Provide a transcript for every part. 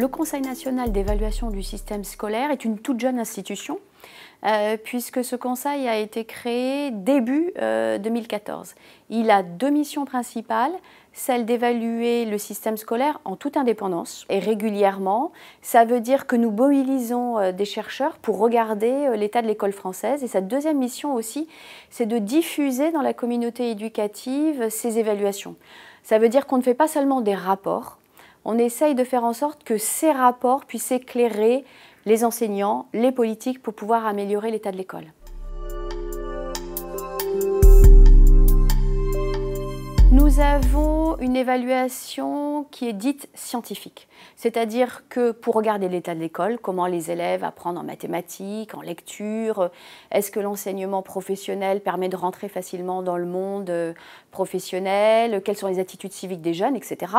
le Conseil national d'évaluation du système scolaire est une toute jeune institution, euh, puisque ce conseil a été créé début 2014. Euh, Il a deux missions principales, celle d'évaluer le système scolaire en toute indépendance et régulièrement. Ça veut dire que nous mobilisons euh, des chercheurs pour regarder l'état de l'école française. Et sa deuxième mission aussi, c'est de diffuser dans la communauté éducative ces évaluations. Ça veut dire qu'on ne fait pas seulement des rapports, on essaye de faire en sorte que ces rapports puissent éclairer les enseignants, les politiques pour pouvoir améliorer l'état de l'école. Nous avons une évaluation qui est dite scientifique, c'est-à-dire que pour regarder l'état de l'école, comment les élèves apprennent en mathématiques, en lecture, est-ce que l'enseignement professionnel permet de rentrer facilement dans le monde euh, professionnel, quelles sont les attitudes civiques des jeunes, etc.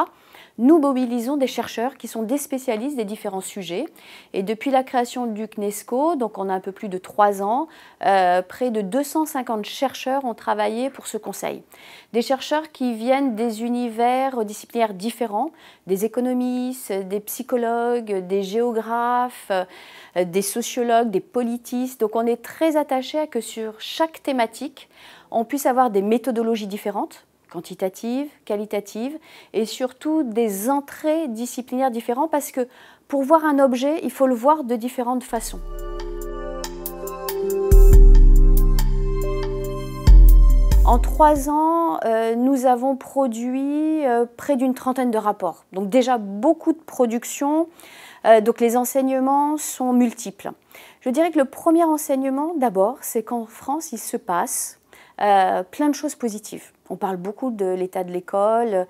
Nous mobilisons des chercheurs qui sont des spécialistes des différents sujets et depuis la création du CNESCO, donc on a un peu plus de trois ans, euh, près de 250 chercheurs ont travaillé pour ce conseil. Des chercheurs qui qui viennent des univers euh, disciplinaires différents, des économistes, des psychologues, des géographes, euh, des sociologues, des politistes. Donc on est très attaché à que sur chaque thématique, on puisse avoir des méthodologies différentes quantitatives, qualitatives, et surtout des entrées disciplinaires différentes, parce que pour voir un objet, il faut le voir de différentes façons. En trois ans, euh, nous avons produit euh, près d'une trentaine de rapports. Donc déjà beaucoup de production. Euh, donc les enseignements sont multiples. Je dirais que le premier enseignement, d'abord, c'est qu'en France, il se passe plein de choses positives. On parle beaucoup de l'état de l'école,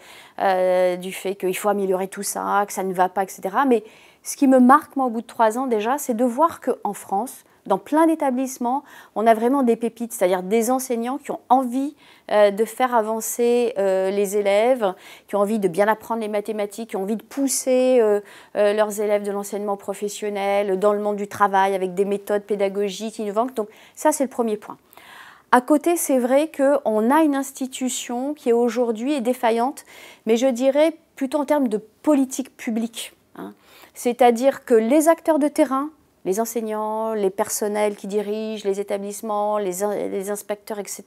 du fait qu'il faut améliorer tout ça, que ça ne va pas, etc. Mais ce qui me marque, moi, au bout de trois ans déjà, c'est de voir qu'en France, dans plein d'établissements, on a vraiment des pépites, c'est-à-dire des enseignants qui ont envie euh, de faire avancer euh, les élèves, qui ont envie de bien apprendre les mathématiques, qui ont envie de pousser euh, leurs élèves de l'enseignement professionnel dans le monde du travail avec des méthodes pédagogiques innovantes. Donc ça, c'est le premier point. À côté, c'est vrai qu'on a une institution qui aujourd'hui est défaillante, mais je dirais plutôt en termes de politique publique. Hein. C'est-à-dire que les acteurs de terrain, les enseignants, les personnels qui dirigent les établissements, les, inspecteurs, etc.,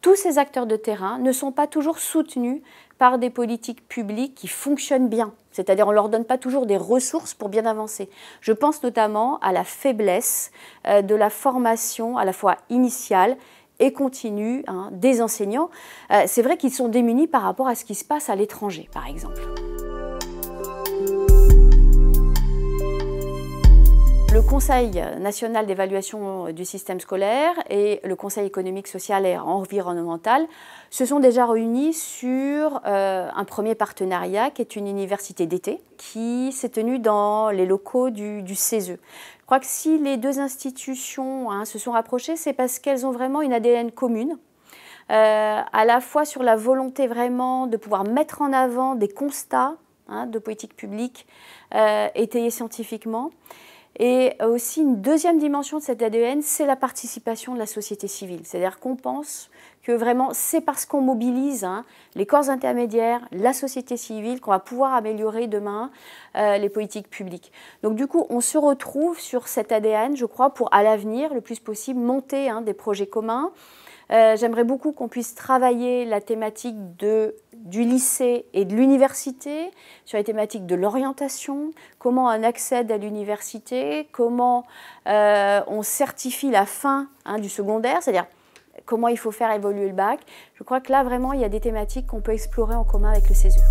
tous ces acteurs de terrain ne sont pas toujours soutenus par des politiques publiques qui fonctionnent bien. C'est-à-dire on ne leur donne pas toujours des ressources pour bien avancer. Je pense notamment à la faiblesse euh, de la formation à la fois initiale et continue hein, des enseignants. Euh, c'est vrai qu'ils sont démunis par rapport à ce qui se passe à l'étranger, par exemple. Conseil national d'évaluation euh, du système scolaire et le Conseil économique, social et environnemental se sont déjà réunis sur euh, un premier partenariat qui est une université d'été qui s'est tenue dans les locaux du, CESE. Je crois que si les deux institutions hein, se sont rapprochées, c'est parce qu'elles ont vraiment une ADN commune. Euh, à la fois sur la volonté vraiment de pouvoir mettre en avant des constats hein, de politique publique étayés scientifiquement, et aussi une deuxième dimension de cet ADN, c'est la participation de la société civile. C'est-à-dire qu'on pense que vraiment c'est parce qu'on mobilise hein, les corps intermédiaires, la société civile, qu'on va pouvoir améliorer demain euh, les politiques publiques. Donc du coup, on se retrouve sur cet ADN, je crois, pour à l'avenir, le plus possible, monter hein, des projets communs. Euh, j'aimerais beaucoup qu'on puisse travailler la thématique du lycée et de l'université, sur les thématiques de l'orientation, comment on accède à l'université, comment euh, on certifie la fin hein, du secondaire, c'est-à-dire comment il faut faire évoluer le bac. Je crois que là, vraiment, il y a des thématiques qu'on peut explorer en commun avec le CESE.